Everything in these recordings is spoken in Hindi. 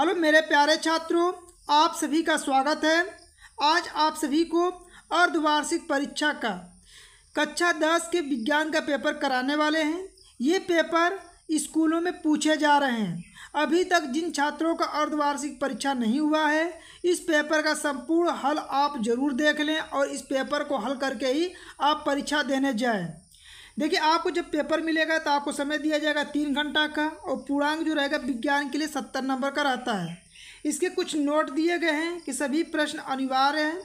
हेलो मेरे प्यारे छात्रों आप सभी का स्वागत है आज आप सभी को अर्धवार्षिक परीक्षा का कक्षा दस के विज्ञान का पेपर कराने वाले हैं ये पेपर स्कूलों में पूछे जा रहे हैं अभी तक जिन छात्रों का अर्धवार्षिक परीक्षा नहीं हुआ है इस पेपर का संपूर्ण हल आप जरूर देख लें और इस पेपर को हल करके ही आप परीक्षा देने जाएँ देखिए आपको जब पेपर मिलेगा तो आपको समय दिया जाएगा तीन घंटा का और पूर्णांक जो रहेगा विज्ञान के लिए सत्तर नंबर का रहता है इसके कुछ नोट दिए गए हैं कि सभी प्रश्न अनिवार्य हैं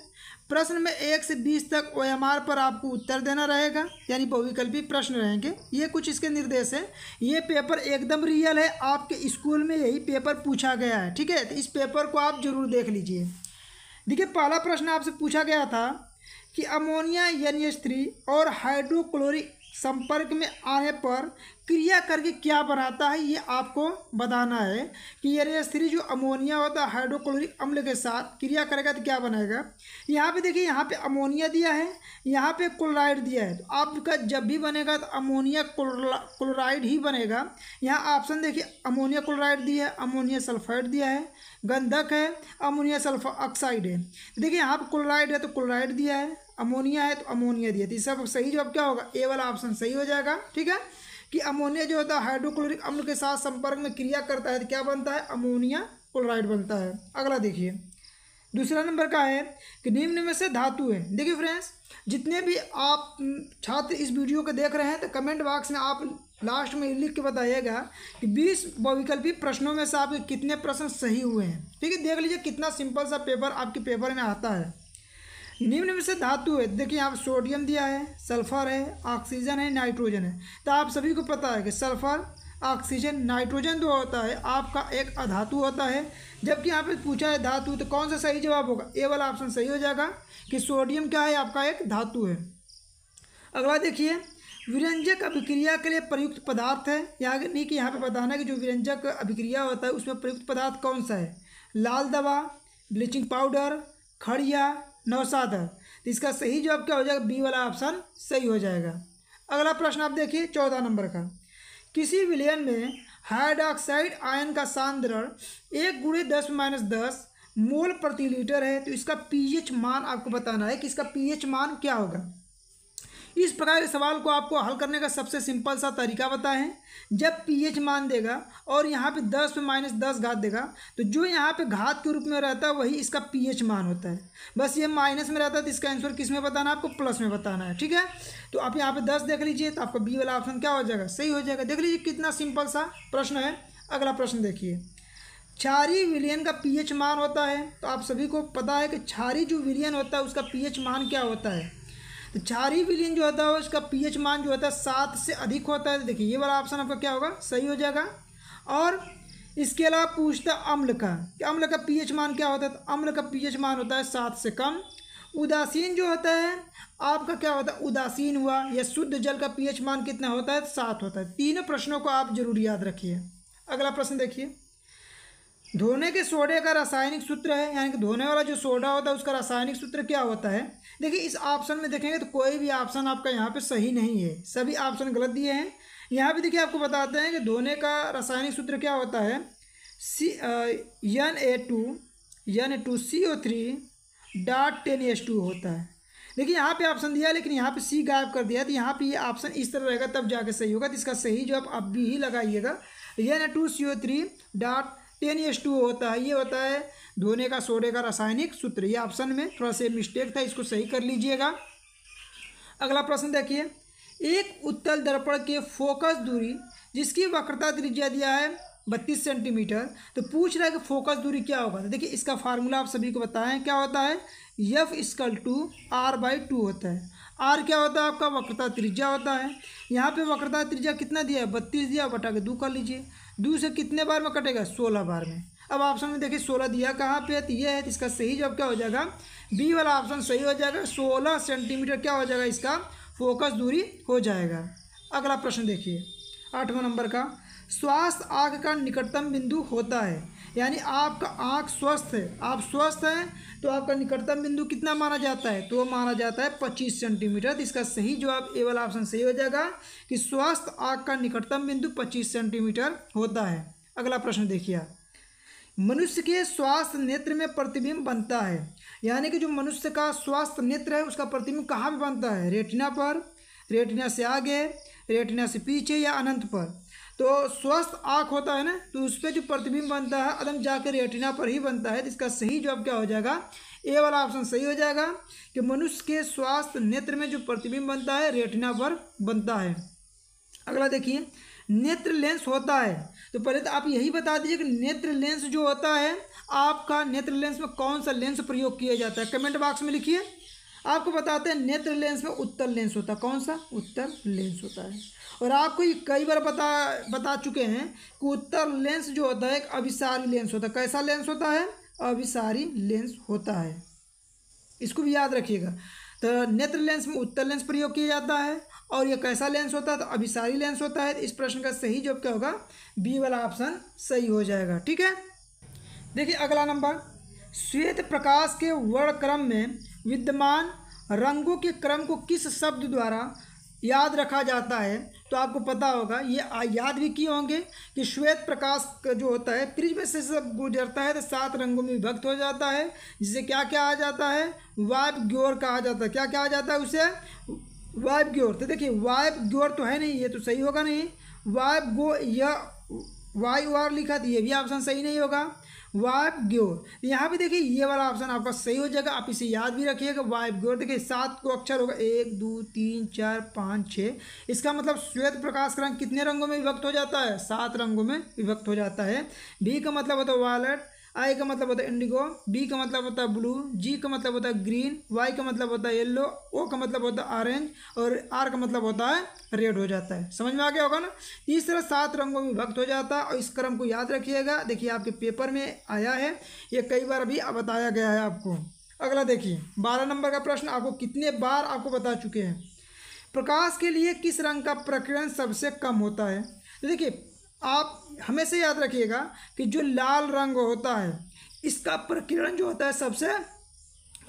प्रश्न में एक से बीस तक ओ एम आर पर आपको उत्तर देना रहेगा यानी बहुविकल्पी प्रश्न रहेंगे ये कुछ इसके निर्देश हैं ये पेपर एकदम रियल है आपके स्कूल में यही पेपर पूछा गया है ठीक है तो इस पेपर को आप ज़रूर देख लीजिए देखिए पहला प्रश्न आपसे पूछा गया था कि अमोनिया एन एच थ्री और हाइड्रोक्लोरिक संपर्क में आने पर क्रिया करके क्या बनाता है ये आपको बताना है कि ये एस थ्री जो अमोनिया होता है हाइड्रोक्लोरिक अम्ल के साथ क्रिया करेगा तो क्या बनाएगा यहाँ पे देखिए यहाँ पे अमोनिया दिया है यहाँ पे क्लोराइड दिया है तो आपका जब भी बनेगा तो अमोनिया क्लोराइड ही बनेगा यहाँ ऑप्शन देखिए अमोनिया क्लोराइड दिया है अमोनिया सल्फाइड दिया है गंधक है अमोनिया सल्फा ऑक्साइड है देखिए यहाँ पर क्लोराइड है तो क्लोराइड दिया है अमोनिया है तो अमोनिया दिया तो सब सही जवाब क्या होगा ए वाला ऑप्शन सही हो जाएगा ठीक है कि अमोनिया जो होता है हाइड्रोक्लोरिक अम्ल के साथ संपर्क में क्रिया करता है तो क्या बनता है अमोनिया क्लोराइड बनता है अगला देखिए दूसरा नंबर का है कि निम्न में से धातु है देखिए फ्रेंड्स जितने भी आप छात्र इस वीडियो को देख रहे हैं तो कमेंट बॉक्स में आप लास्ट में लिख के बताइएगा कि बीस बहुविकल्पी प्रश्नों में से आपके कितने प्रश्न सही हुए हैं ठीक है देख लीजिए कितना सिंपल सा पेपर आपके पेपर में आता है निम्न में से धातु है देखिए यहाँ सोडियम दिया है सल्फर है ऑक्सीजन है नाइट्रोजन है तो आप सभी को पता है कि सल्फर ऑक्सीजन नाइट्रोजन जो होता है आपका एक अधातु होता है जबकि यहाँ पे पूछा है धातु तो कौन सा सही जवाब होगा ए वाला ऑप्शन सही हो जाएगा कि सोडियम क्या है आपका एक धातु है अगला देखिए विरंजक अभिक्रिया के लिए प्रयुक्त पदार्थ है यहाँ नहीं कि यहाँ पे बताना कि जो विरंजक अभिक्रिया होता है उसमें प्रयुक्त पदार्थ कौन सा है लाल दवा ब्लीचिंग पाउडर खड़िया नौसाद है तो इसका सही जवाब क्या हो जाएगा बी वाला ऑप्शन सही हो जाएगा अगला प्रश्न आप देखिए चौदह नंबर का किसी विलयन में हाइड्रॉक्साइड आयन का सांद्रण एक गुड़े दस माइनस दस मोल प्रति लीटर है तो इसका पीएच मान आपको बताना है कि इसका पीएच मान क्या होगा इस प्रकार के सवाल को आपको हल करने का सबसे सिंपल सा तरीका बताएं जब पीएच मान देगा और यहाँ पे दस पे माइनस दस घात देगा तो जो यहाँ पे घात के रूप में रहता है वही इसका पीएच मान होता है बस ये माइनस में रहता है तो इसका आंसर किस में बताना है आपको प्लस में बताना है ठीक है तो आप यहाँ पे दस देख लीजिए तो आपका बी वाला ऑप्शन क्या हो जाएगा सही हो जाएगा देख लीजिए कितना सिंपल सा प्रश्न है अगला प्रश्न देखिए क्षारी विलियन का पीएच मान होता है तो आप सभी को पता है कि क्षारी जो विलियन होता है उसका पीएच मान क्या होता है तो क्षारी विलीन जो होता है उसका पीएच मान जो होता है सात से अधिक होता है देखिए ये वाला ऑप्शन आपका क्या होगा सही हो जाएगा और इसके अलावा पूछता अम्ल का कि अम्ल का पीएच मान क्या होता है तो अम्ल का पीएच मान होता है सात से कम उदासीन जो होता है आपका क्या होता है उदासीन हुआ या शुद्ध जल का पी मान कितना होता है सात होता है तीनों प्रश्नों को आप जरूर याद रखिए अगला प्रश्न देखिए धोने के सोडे का रासायनिक सूत्र है यानी कि धोने वाला जो सोडा होता है उसका रासायनिक सूत्र क्या होता है देखिए इस ऑप्शन में देखेंगे तो कोई भी ऑप्शन आपका यहाँ पे सही नहीं है सभी ऑप्शन गलत दिए हैं यहाँ पे देखिए आपको बताते हैं कि धोने का रासायनिक सूत्र क्या होता है C N A two N A two C O three dot ten S two होता है देखिए यहाँ पे ऑप्शन दिया लेकिन यहाँ पे सी गायब कर दिया तो यहाँ पे ये ऑप्शन इस तरह रहेगा तब जाके सही होगा तो इसका सही जो आप भी ही लगाइएगा N A two C O three dot ten S two होता है ये होता है धोने का सोडे का रासायनिक सूत्र ये ऑप्शन में थोड़ा सा मिस्टेक था इसको सही कर लीजिएगा अगला प्रश्न देखिए एक उत्तल दर्पण के फोकस दूरी जिसकी वक्रता त्रिज्या दिया है बत्तीस सेंटीमीटर तो पूछ रहा है कि फोकस दूरी क्या होगा तो देखिए इसका फार्मूला आप सभी को बताएं क्या होता है F equal to R by two होता है आर क्या होता है आपका वक्रता त्रिज्या होता है यहाँ पे वक्रता त्रिज्या कितना दिया है बत्तीस दिया बटा के दो कर लीजिए दूसरे से कितने बार में कटेगा सोलह बार में अब ऑप्शन में देखिए सोलह दिया कहाँ पे है तो यह है तो इसका सही जवाब क्या हो जाएगा बी वाला ऑप्शन सही हो जाएगा सोलह सेंटीमीटर क्या हो जाएगा इसका फोकस दूरी हो जाएगा अगला प्रश्न देखिए आठवां नंबर का श्वास आग का निकटतम बिंदु होता है यानी आपका आँख स्वस्थ है आप स्वस्थ हैं तो आपका निकटतम बिंदु कितना माना जाता है तो माना जाता है पच्चीस सेंटीमीटर तो इसका सही जवाब ए वाला ऑप्शन सही हो जाएगा कि स्वस्थ आँख का निकटतम बिंदु पच्चीस सेंटीमीटर होता है अगला प्रश्न देखिए मनुष्य के स्वास्थ्य नेत्र में प्रतिबिंब बनता है यानी कि जो मनुष्य का स्वास्थ्य नेत्र है उसका प्रतिबिंब कहाँ पर बनता है रेटिना पर रेटिना से आगे रेटिना से पीछे या अनंत पर तो स्वस्थ आँख होता है ना तो उस पर जो प्रतिबिंब बनता है अदम जाकर रेटिना पर ही बनता है इसका सही जवाब क्या हो जाएगा ए वाला ऑप्शन सही हो जाएगा कि मनुष्य के स्वास्थ्य नेत्र में जो प्रतिबिंब बनता है रेटिना पर बनता है अगला देखिए नेत्र लेंस होता है तो पहले तो आप यही बता दीजिए कि नेत्र लेंस जो होता है आपका नेत्र लेंस में कौन सा लेंस प्रयोग किया जाता है कमेंट बॉक्स में लिखिए आपको बताते हैं नेत्र लेंस में उत्तर लेंस होता है कौन सा उत्तर लेंस होता है और आपको ये कई बार बता बता चुके हैं कि उत्तर लेंस जो होता है एक अभिसारी लेंस होता है कैसा लेंस होता है अभिसारी लेंस होता है इसको भी याद रखिएगा तो नेत्र लेंस में उत्तर लेंस प्रयोग किया जाता है और ये कैसा लेंस होता है तो अभिसारी लेंस होता है इस प्रश्न का सही जवाब क्या होगा बी वाला ऑप्शन सही हो जाएगा ठीक है देखिए अगला नंबर श्वेत प्रकाश के वर्णक्रम में विद्यमान रंगों के क्रम को किस शब्द द्वारा याद रखा जाता है तो आपको पता होगा ये याद भी किए होंगे कि श्वेत प्रकाश जो होता है प्रिज्म से सब गुजरता है तो सात रंगों में विभक्त हो जाता है जिसे क्या क्या आ जाता है वाइब ग्योर कहा जाता है क्या क्या आ जाता है उसे वाइब ग्योर तो देखिए वाइब ग्योर तो है नहीं ये तो सही होगा नहीं वाइब गो यह वाई वार लिखा तो ये भी ऑप्शन सही नहीं होगा वाइब ग्योर यहाँ पे देखिए ये वाला ऑप्शन आपका सही हो जाएगा आप इसे याद भी रखिएगा वाइब ग्योर देखिए सात को अक्षर होगा एक दो तीन चार पाँच छः इसका मतलब श्वेत प्रकाश रंग कितने रंगों में विभक्त हो जाता है सात रंगों में विभक्त हो जाता है बी का मतलब होता है वॉलेट आई का मतलब होता है इंडिगो बी का मतलब होता है ब्लू जी का मतलब होता है ग्रीन वाई का मतलब होता है येल्लो ओ का मतलब होता है ऑरेंज और आर का मतलब होता है रेड हो जाता है समझ में आ गया होगा ना इस तरह सात रंगों में विभक्त हो जाता है और इस क्रम को याद रखिएगा देखिए आपके पेपर में आया है ये कई बार अभी बताया गया है आपको अगला देखिए बारह नंबर का प्रश्न आपको कितने बार आपको बता चुके हैं प्रकाश के लिए किस रंग का प्रकरण सबसे कम होता है तो देखिए आप हमेशा याद रखिएगा कि जो लाल रंग होता है इसका प्रकीर्णन जो होता है सबसे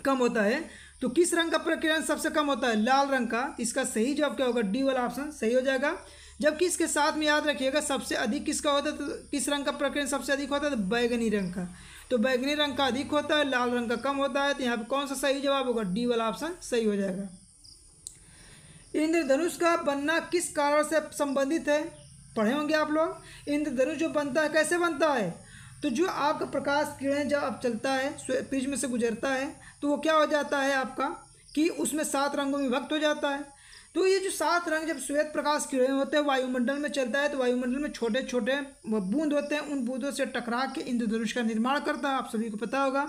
कम होता है तो किस रंग का प्रकीर्णन सबसे कम होता है लाल रंग का इसका सही जवाब क्या होगा डी वाला ऑप्शन सही हो जाएगा जबकि इसके साथ में याद रखिएगा सबसे अधिक किसका होता है तो किस रंग का प्रकरण सबसे अधिक होता है तो बैगनी रंग का तो बैगनी रंग का अधिक होता है लाल रंग का कम होता है तो यहाँ पर कौन सा सही जवाब होगा डी वाला ऑप्शन सही हो जाएगा इंद्रधनुष का बनना किस कारण से संबंधित है पढ़े होंगे आप लोग इंद्रधनुष जो बनता है कैसे बनता है तो जो आपका प्रकाश किरण जब आप चलता है प्रिज्म से गुजरता है तो वो क्या हो जाता है आपका कि उसमें सात रंगों में विभक्त हो जाता है तो ये जो सात रंग जब श्वेत प्रकाश किरण होते हैं वायुमंडल में चलता है तो वायुमंडल में छोटे छोटे बूंद होते हैं उन बूंदों से टकरा के इंद्रधनुष का निर्माण करता है आप सभी को पता होगा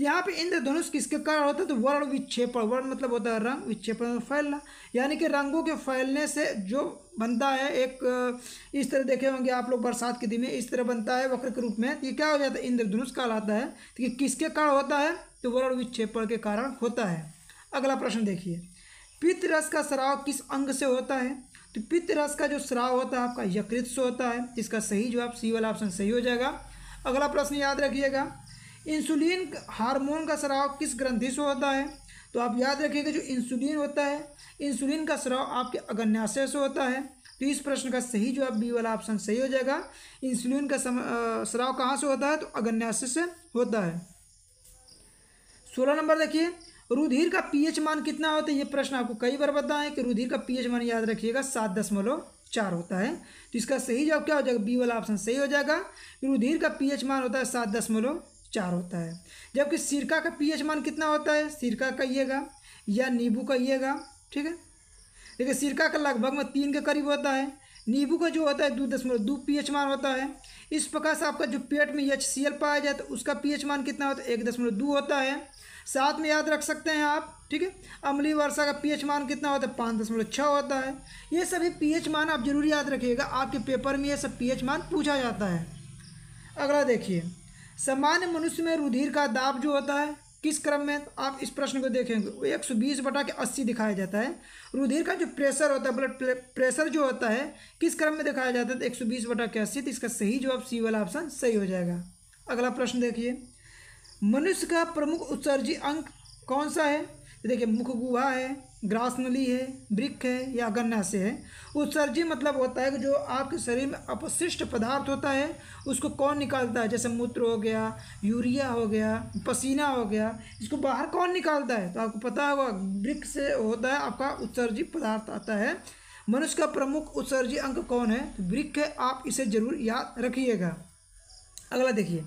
यहाँ पे इंद्रधनुष किसके कारण होता है तो वर्ण विक्षेपण वर्ण मतलब होता है रंग विक्षेपण फैलना यानी कि रंगों के फैलने से जो बनता है एक इस तरह देखे होंगे आप लोग बरसात के दिन में इस तरह बनता है वक्र के रूप में तो ये क्या हो जाता है इंद्रधनुष कहलाता है तो ये किसके कारण होता है तो वर्ण विक्षेपण के कारण होता है अगला प्रश्न देखिए पित्तरस का स्राव किस अंग से होता है तो पित्तरस का जो स्राव होता है आपका यकृत से होता है इसका सही जवाब सी वाला ऑप्शन सही हो जाएगा अगला प्रश्न याद रखिएगा इंसुलिन हार्मोन का स्राव किस ग्रंथि से होता है तो आप याद रखिएगा जो इंसुलिन होता है इंसुलिन का स्राव आपके अगन्याशय से होता है तो इस प्रश्न का सही जवाब बी वाला ऑप्शन सही हो जाएगा इंसुलिन का स्राव कहाँ से होता है तो अगन्याशय से होता है सोलह नंबर देखिए रुधिर का पीएच मान कितना होता है ये प्रश्न आपको कई बार बताएं कि रुधिर का पीएच मान याद रखिएगा सात दशमलव चार होता है तो इसका सही जवाब क्या हो जाएगा बी वाला ऑप्शन सही हो जाएगा रुधिर का पीएच मान होता है सात दशमलव चार होता है जबकि सिरका का पीएच मान कितना होता है सिरका कहिएगा या नींबू कहिएगा ठीक है देखिए सिरका का लगभग में तीन के करीब होता है नींबू का जो होता है दो दशमलव दो पी एच मान होता है इस प्रकार से आपका जो पेट में एच सी एल पाया जाए तो उसका पी एच मान कितना होता है एक दशमलव दो होता है साथ में याद रख सकते हैं आप ठीक है अमली वर्षा का पीएच मान कितना होता है पाँच दशमलव छः होता है ये सभी पीएच मान आप जरूर याद रखिएगा आपके पेपर में ये सब पीएच मान पूछा जाता है अगला देखिए सामान्य मनुष्य में रुधिर का दाब जो होता है किस क्रम में तो आप इस प्रश्न को देखेंगे एक सौ बीस बटा के अस्सी दिखाया जाता है रुधिर का जो प्रेशर होता है ब्लड प्रेशर जो होता है किस क्रम में दिखाया जाता है तो एक सौ बीस बटा के अस्सी तो इसका सही जवाब सी वाला ऑप्शन सही हो जाएगा अगला प्रश्न देखिए मनुष्य का प्रमुख उत्सर्जी अंग कौन सा है तो देखिए मुख गुहा है ग्रास नली है वृक्ष है या गन्ना से है उत्सर्जी मतलब होता है कि जो आपके शरीर में अपशिष्ट पदार्थ होता है उसको कौन निकालता है जैसे मूत्र हो गया यूरिया हो गया पसीना हो गया इसको बाहर कौन निकालता है तो आपको पता होगा वृक्ष से होता है आपका उत्सर्जी पदार्थ आता है मनुष्य का प्रमुख उत्सर्जी अंग कौन है तो वृक्ष है आप इसे जरूर याद रखिएगा अगला देखिए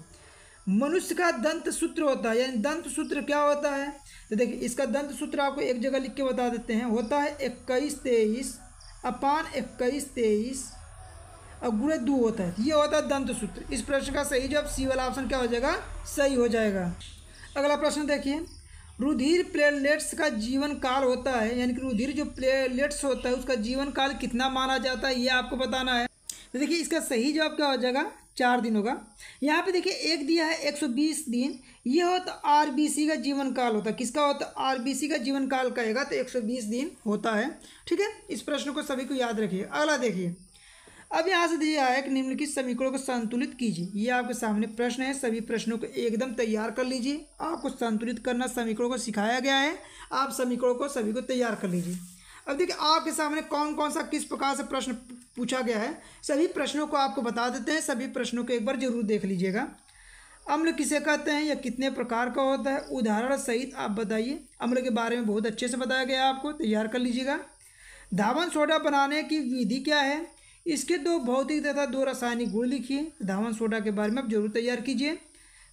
मनुष्य का दंत सूत्र होता है यानी दंत सूत्र क्या होता है तो देखिए इसका दंत सूत्र आपको एक जगह लिख के बता देते हैं होता है इक्कीस तेईस अपान इक्कीस तेईस और गुणे दो होता है ये होता है दंत सूत्र इस प्रश्न का सही जवाब सी वाला ऑप्शन क्या हो जाएगा सही हो जाएगा अगला प्रश्न देखिए रुधिर प्लेटलेट्स का जीवन काल होता है यानी कि रुधिर जो प्लेटलेट्स होता है उसका जीवन काल कितना माना जाता है ये आपको बताना है तो देखिए इसका सही जवाब क्या हो जाएगा चार दिन होगा यहाँ पे देखिए एक दिया है एक सौ बीस दिन ये होता तो आर बी सी का जीवन काल होता है किसका होता तो आर बी सी का जीवन काल कहेगा तो एक सौ बीस दिन होता है ठीक है इस प्रश्न को सभी को याद रखिए अगला देखिए अब यहाँ से दिया है कि निम्नलिखित समीकरणों को संतुलित कीजिए ये आपके सामने प्रश्न है सभी प्रश्नों को एकदम तैयार कर लीजिए आपको संतुलित करना समीकरणों को सिखाया गया है आप समीकरणों को सभी को तैयार कर लीजिए अब देखिए आपके सामने कौन कौन सा किस प्रकार से प्रश्न पूछा गया है सभी प्रश्नों को आपको बता देते हैं सभी प्रश्नों को एक बार जरूर देख लीजिएगा अम्ल किसे कहते हैं या कितने प्रकार का होता है उदाहरण सहित आप बताइए अम्ल के बारे में बहुत अच्छे से बताया गया आपको तैयार कर लीजिएगा धावन सोडा बनाने की विधि क्या है इसके दो भौतिक तथा दो रासायनिक गुण लिखिए धावन सोडा के बारे में आप जरूर तैयार कीजिए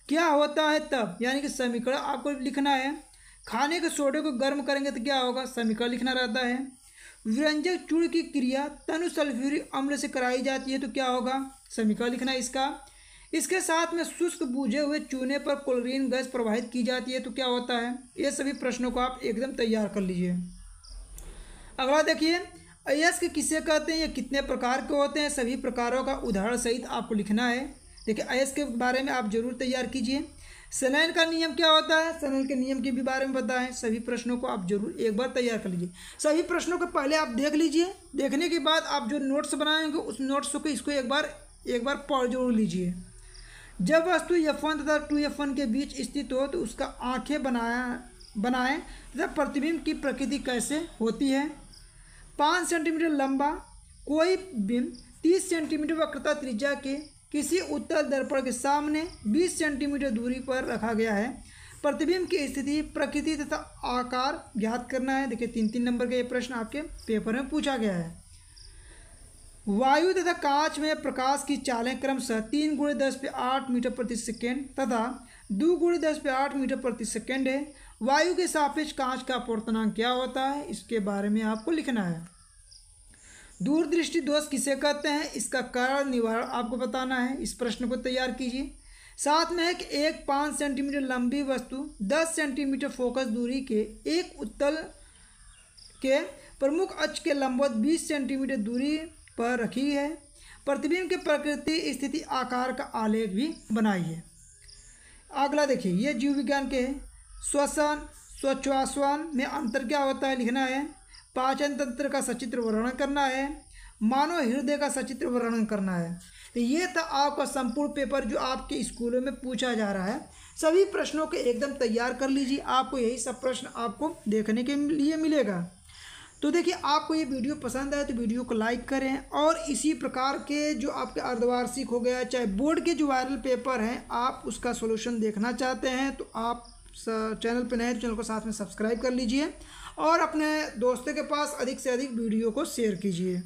क्या होता है तब यानी कि समीकरण आपको लिखना है खाने के सोडे को गर्म करेंगे तो क्या होगा समीकरण लिखना रहता है व्यंजक चूड़ की क्रिया तनु सल्फ्यूरिक अम्ल से कराई जाती है तो क्या होगा समीकरण लिखना इसका इसके साथ में शुष्क बूझे हुए चूने पर क्लोरीन गैस प्रवाहित की जाती है तो क्या होता है ये सभी प्रश्नों को आप एकदम तैयार कर लीजिए अगला देखिए अयस्क किसे कहते हैं ये कितने प्रकार के होते हैं सभी प्रकारों का उदाहरण सहित आपको लिखना है देखिए अयस्क के बारे में आप जरूर तैयार कीजिए सनैन का नियम क्या होता है सनैन के नियम के भी बारे में बताएं सभी प्रश्नों को आप जरूर एक बार तैयार कर लीजिए सभी प्रश्नों को पहले आप देख लीजिए देखने के बाद आप जो नोट्स बनाएंगे उस नोट्स को इसको एक बार एक बार पढ़ जरूर लीजिए जब वस्तु एफ वन तथा टू एफ वन के बीच स्थित हो तो उसका आँखें बनाया बनाएं तथा प्रतिबिंब की प्रकृति कैसे होती है पाँच सेंटीमीटर लंबा कोई बिंब तीस सेंटीमीटर वक्रता त्रिज्या के किसी उत्तल दर्पण के सामने 20 सेंटीमीटर दूरी पर रखा गया है प्रतिबिंब की स्थिति प्रकृति तथा आकार ज्ञात करना है देखिए तीन तीन नंबर का ये प्रश्न आपके पेपर में पूछा गया है वायु तथा कांच में प्रकाश की चालें क्रमशः तीन गुणे दस पे आठ मीटर प्रति सेकेंड तथा दो गुणे दस पे आठ मीटर प्रति सेकेंड है वायु के सापेक्ष कांच का पोर्तनांक क्या होता है इसके बारे में आपको लिखना है दूरदृष्टि दोष किसे कहते हैं इसका कारण निवारण आपको बताना है इस प्रश्न को तैयार कीजिए साथ में है कि एक पाँच सेंटीमीटर लंबी वस्तु दस सेंटीमीटर फोकस दूरी के एक उत्तल के प्रमुख अक्ष के लंबवत बीस सेंटीमीटर दूरी पर रखी है प्रतिबिंब के प्रकृति स्थिति आकार का आलेख भी बनाई है अगला देखिए ये जीव विज्ञान के श्वसन स्वच्छासन में अंतर क्या होता है लिखना है पाचन तंत्र का सचित्र वर्णन करना है मानव हृदय का सचित्र वर्णन करना है तो ये था आपका संपूर्ण पेपर जो आपके स्कूलों में पूछा जा रहा है सभी प्रश्नों को एकदम तैयार कर लीजिए आपको यही सब प्रश्न आपको देखने के लिए मिलेगा तो देखिए आपको ये वीडियो पसंद आए तो वीडियो को लाइक करें और इसी प्रकार के जो आपके अर्धवार्षिक हो गया चाहे बोर्ड के जो वायरल पेपर हैं आप उसका सोल्यूशन देखना चाहते हैं तो आप चैनल पर नए चैनल तो को साथ में सब्सक्राइब कर लीजिए और अपने दोस्तों के पास अधिक से अधिक वीडियो को शेयर कीजिए